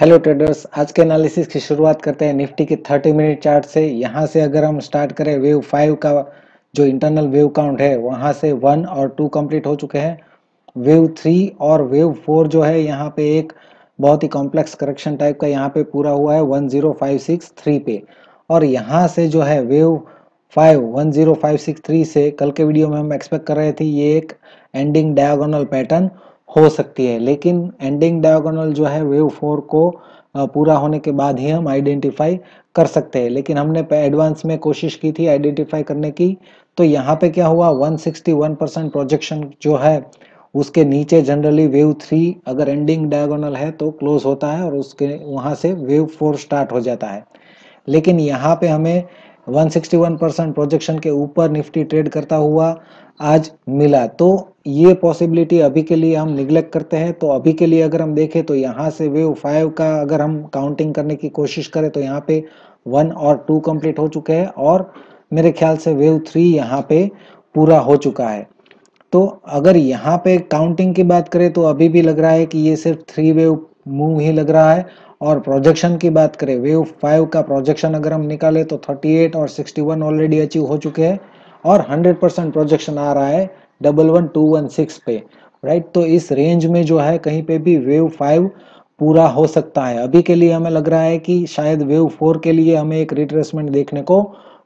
hello traders आज के analysis की शुरुआत करते हैं निफ्टी के 30 मिनट चार्ट से यहाँ से अगर हम स्टार्ट करें वेव फाइव का जो इंटरनल वेव काउंट है वहां से वन और टू कंप्लीट हो चुके हैं वेव थ्री और वेव फोर जो है यहाँ पे एक बहुत ही कॉम्प्लेक्स करेक्शन टाइप का यहाँ पे पूरा हुआ है one zero five six three पे और यहाँ से जो है wave five one zero five six three से कल के वीडियो में हम एक्सपेक्ट कर रहे थे ये एक एंडिंग डायगोनल पैटर्न हो सकती है लेकिन एंडिंग डायगोनल जो है वेव फोर को पूरा होने के बाद ही हम आइडेंटिफाई कर सकते हैं लेकिन हमने एडवांस में कोशिश की थी आइडेंटिफाई करने की तो यहाँ पे क्या हुआ 161 परसेंट प्रोजेक्शन जो है उसके नीचे जनरली वेव थ्री अगर एंडिंग डायगोनल है तो क्लोज होता है और उसके वहाँ से वेव फोर स्टार्ट हो जाता है लेकिन यहाँ पे हमें 161 परसेंट प्रोजेक्शन के ऊपर निफ्टी ट्रेड करता हुआ आज मिला तो ये पॉसिबिलिटी अभी के लिए हम निग्लेक्ट करते हैं तो अभी के लिए अगर हम देखें तो यहाँ से वेव फाइव का अगर हम काउंटिंग करने की कोशिश करें तो यहाँ पे वन और टू कंप्लीट हो चुके हैं और मेरे ख्याल से वेव थ्री यहाँ पे पूरा हो चुका है तो अगर यहाँ पे काउंटिंग की बात करें तो अभी भी लग रहा है कि ये सिर्फ थ्री वेव मूव ही लग रहा है और प्रोजेक्शन की बात करें वेव फाइव का प्रोजेक्शन अगर हम निकाले तो 38 और 61 ऑलरेडी अचीव हो चुके हैं और 100 परसेंट प्रोजेक्शन आ रहा है double one two one six पे राइट तो इस रेंज में जो है कहीं पे भी वेव फाइव पूरा हो सकता है अभी के लिए हमें लग रहा है कि शायद वेव फोर के लिए हमें एक रिट्रेसमेंट देखने को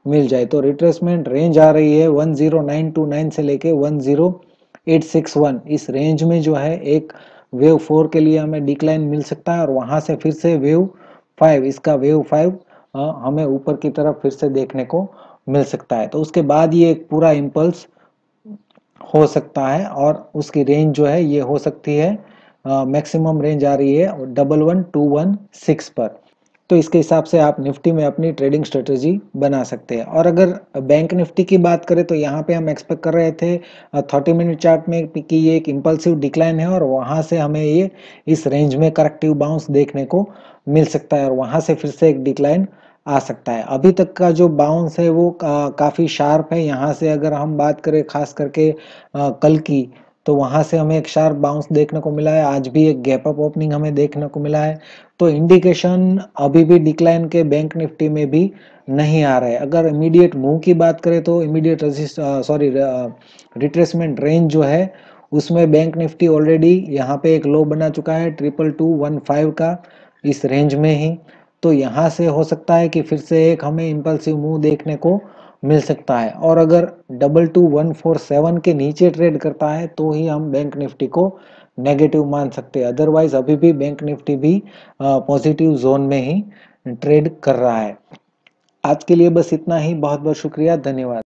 मिल जाए तो रिट्रेसमेंट रेंज आ रही है वन से लेके वन इस रेंज में जो है एक वेव फोर के लिए हमें डिक्लाइन मिल सकता है और वहाँ से फिर से वेव फाइव इसका वेव फाइव हमें ऊपर की तरफ फिर से देखने को मिल सकता है तो उसके बाद ये एक पूरा इम्पल्स हो सकता है और उसकी रेंज जो है ये हो सकती है मैक्सिमम रेंज आ रही है double one two one six पर तो इसके हिसाब से आप निफ्टी में अपनी ट्रेडिंग स्ट्रेटजी बना सकते हैं और अगर बैंक निफ्टी की बात करें तो यहाँ पे हम एक्सपेक्ट कर रहे थे थर्टी मिनट चार्ट में कि ये एक इम्पल्सिव डिक्लाइन है और वहाँ से हमें ये इस रेंज में करेक्टिव बाउंस देखने को मिल सकता है और वहाँ से फिर से एक डिक्लाइन आ सकता है अभी तक का जो बाउंस है वो का, काफ़ी शार्प है यहाँ से अगर हम बात करें खास करके आ, कल की तो वहां से हमें एक शार्प बाउंस देखने को मिला है आज भी एक गैप अप ओपनिंग हमें देखने को मिला है तो इंडिकेशन अभी भी डिक्लाइन के बैंक निफ्टी में भी नहीं आ रहा है अगर इमीडिएट मूव की बात करें तो immediate resist sorry retracement range जो है उसमें बैंक निफ्टी ऑलरेडी यहाँ पे एक लो बना चुका है ट्रिपल टू वन फाइव का इस रेंज में ही तो यहाँ से हो सकता है कि फिर से एक हमें इम्पल्सिव मूव देखने को मिल सकता है और अगर double two one four seven के नीचे ट्रेड करता है तो ही हम बैंक निफ्टी को नेगेटिव मान सकते हैं अदरवाइज अभी भी बैंक निफ्टी भी पॉजिटिव जोन में ही ट्रेड कर रहा है आज के लिए बस इतना ही बहुत बहुत शुक्रिया धन्यवाद